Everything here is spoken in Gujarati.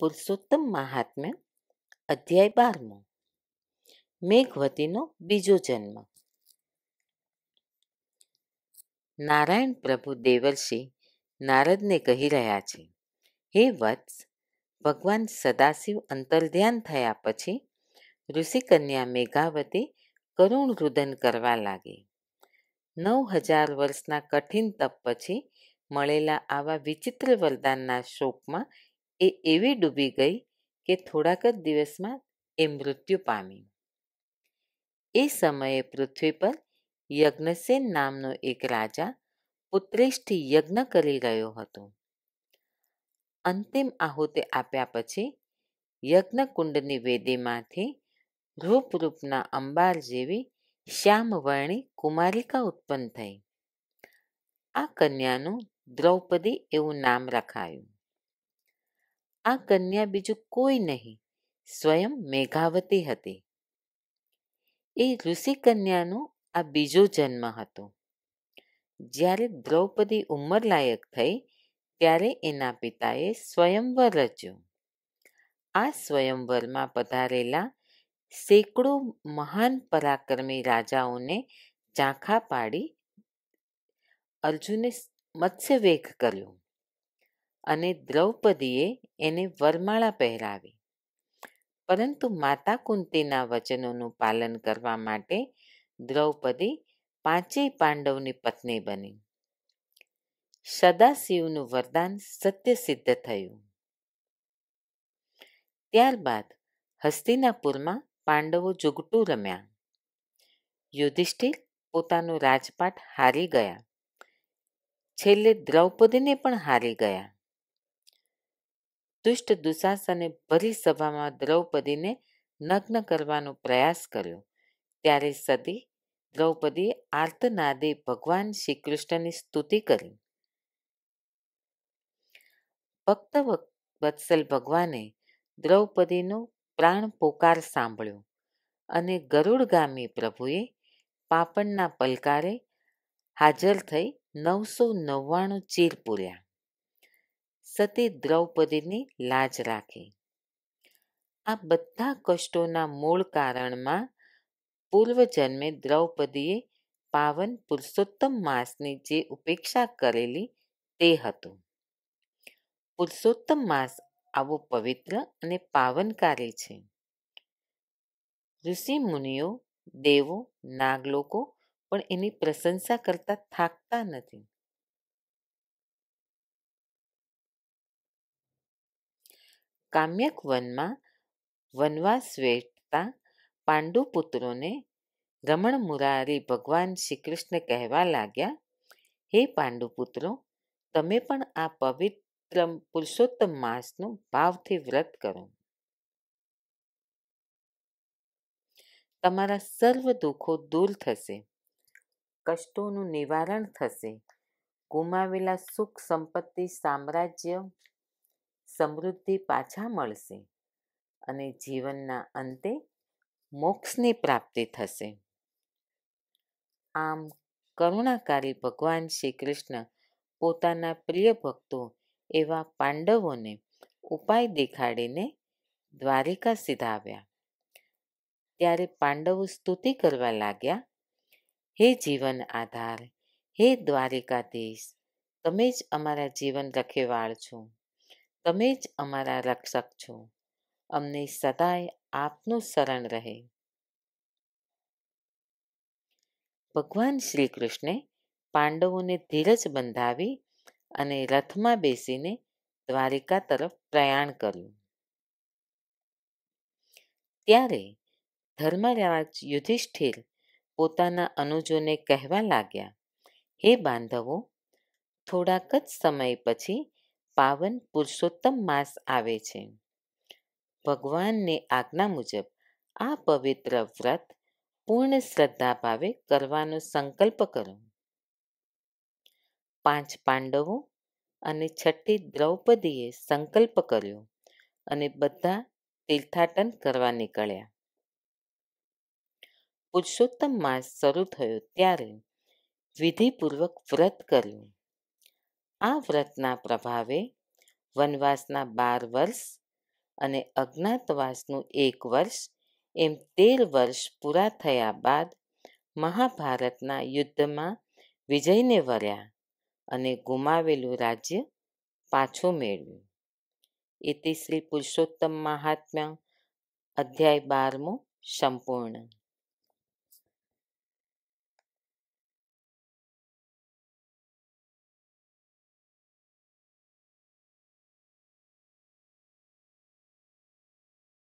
પુરુષોત્તમ મહાત્મ્ય અધ્યાય બારમો મેઘવતીનો બીજો જન્મ નારાયણ પ્રભુ દેવર્ષિ નારદને કહી રહ્યા છે હે વત્સ ભગવાન સદાશિવ અંતર્ધ્યાન થયા પછી ઋષિકન્યા મેઘાવતી કરુણ રુદન કરવા લાગી નવ હજાર વર્ષના કઠિન તપ પછી મળેલા આવા વિચિત્ર વરદાનના શોકમાં એ એવી ડૂબી ગઈ કે થોડાક જ દિવસમાં એ મૃત્યુ પામી એ સમયે પૃથ્વી પર યજ્ઞસેન નામનો એક રાજા પુત્રેષ્ઠી યજ્ઞ કરી રહ્યો હતો અંતિમ આહુતિ આપ્યા પછી યજ્ઞકુંડની વેદીમાંથી રૂપરૂપના અંબાર જેવી શ્યામવર્ણી કુમારિકા ઉત્પન્ન થઈ આ કન્યાનું દ્રૌપદી એવું નામ રખાયું આ કન્યા બીજું કોઈ નહીં સ્વયં મેઘાવતી હતી એ ઋષિ કન્યાનો આ બીજો જન્મ હતો જ્યારે દ્રૌપદી ઉંમરલાયક થઈ ત્યારે એના પિતાએ સ્વયંવર રચ્યું આ સ્વયંવરમાં પધારેલા સેંકડો મહાન પરાક્રમી રાજાઓને ઝાંખા પાડી અર્જુને મત્સ્યવેગ કર્યો અને દ્રૌપદીએ એને વરમાળા પહેરાવી પરંતુ માતા કુંતીના વચનોનું પાલન કરવા માટે દ્રૌપદી પાંચેય પાંડવની પત્ની બની સદાશિવનું વરદાન સત્ય સિદ્ધ થયું ત્યારબાદ હસ્તિનાપુરમાં પાંડવો જુગટું રમ્યા યુધિષ્ઠિર પોતાનો રાજપાટ હારી ગયા છેલ્લે દ્રૌપદીને પણ હારી ગયા દુષ્ટ દુશાસને ભરી સભામાં દ્રૌપદીને નગ્ન કરવાનો પ્રયાસ કર્યો ત્યારે સતી દ્રૌપદીએ આર્તનાદે ભગવાન શ્રી કૃષ્ણની સ્તુતિ કરી ભક્ત વત્સલ ભગવાને દ્રૌપદીનો પ્રાણ પોકાર સાંભળ્યો અને ગરુડગામી પ્રભુએ પાપણના પલકારે હાજર થઈ નવસો નવ્વાણું ચીર પૂર્યા સતી દ્રૌપદીની લાજ રાખી આ બધા કષ્ટોના મૂળ કારણમાં પૂર્વજન્મે દ્રૌપદીએ પાવન પુરુષોત્તમ માસની જે ઉપેક્ષા કરેલી તે હતું પુરુષોત્તમ માસ આવો પવિત્ર અને પાવનકારી છે ઋષિ મુનિઓ દેવો નાગલોકો પણ એની પ્રશંસા કરતા થાકતા નથી કામ્યક વનમાં વનવાસ વેઠતા પાંડુ પુત્રોને રમણ મુરારી ભગવાન શ્રી કૃષ્ણ કહેવા લાગ્યા હે પાંડુ પુત્રો તમે પણ આ પવિત્ર પુરુષોત્તમ માસનું ભાવથી વ્રત કરો તમારા સર્વ દુઃખો દૂર થશે કષ્ટોનું નિવારણ થશે ગુમાવેલા સુખ સંપત્તિ સામ્રાજ્ય સમૃદ્ધિ પાછા મળશે અને જીવનના અંતે મોક્ષની પ્રાપ્તિ થશે આમ કરુણાકારી ભગવાન શ્રી કૃષ્ણ પોતાના પ્રિય ભક્તો એવા પાંડવોને ઉપાય દેખાડીને દ્વારિકા સીધાવ્યા ત્યારે પાંડવો સ્તુતિ કરવા લાગ્યા હે જીવન આધાર હે દ્વારિકાધીશ તમે જ અમારા જીવન રખેવાળ છો તમે જ અમારા રક્ષક છો અમને સદાય આપનું શરણ રહે ભગવાન શ્રી કૃષ્ણે પાંડવોને ધીરજ બંધાવી અને રથમાં બેસીને દ્વારિકા તરફ પ્રયાણ કર્યું ત્યારે ધર્મરાજ યુધિષ્ઠિર પોતાના અનુજોને કહેવા લાગ્યા હે બાંધવો થોડાક જ સમય પછી પાવન પુરુષોત્તમ માસ આવે છે ભગવાનની આજ્ઞા મુજબ આ પવિત્ર વ્રત પૂર્ણ શ્રદ્ધા ભાવે કરવાનો સંકલ્પ કરો પાંચ પાંડવો અને છઠ્ઠી દ્રૌપદીએ સંકલ્પ કર્યો અને બધા તીર્થાટન કરવા નીકળ્યા પુરુષોત્તમ માસ શરૂ થયો ત્યારે વિધિપૂર્વક વ્રત કર્યું આ વ્રતના પ્રભાવે વનવાસના બાર વર્ષ અને અજ્ઞાતવાસનું એક વર્ષ એમ તેર વર્ષ પૂરા થયા બાદ મહાભારતના યુદ્ધમાં વિજયને વર્યા અને ગુમાવેલું રાજ્ય પાછું મેળવ્યું ઇતિ શ્રી પુરુષોત્તમ મહાત્મ્ય અધ્યાય બારમો સંપૂર્ણ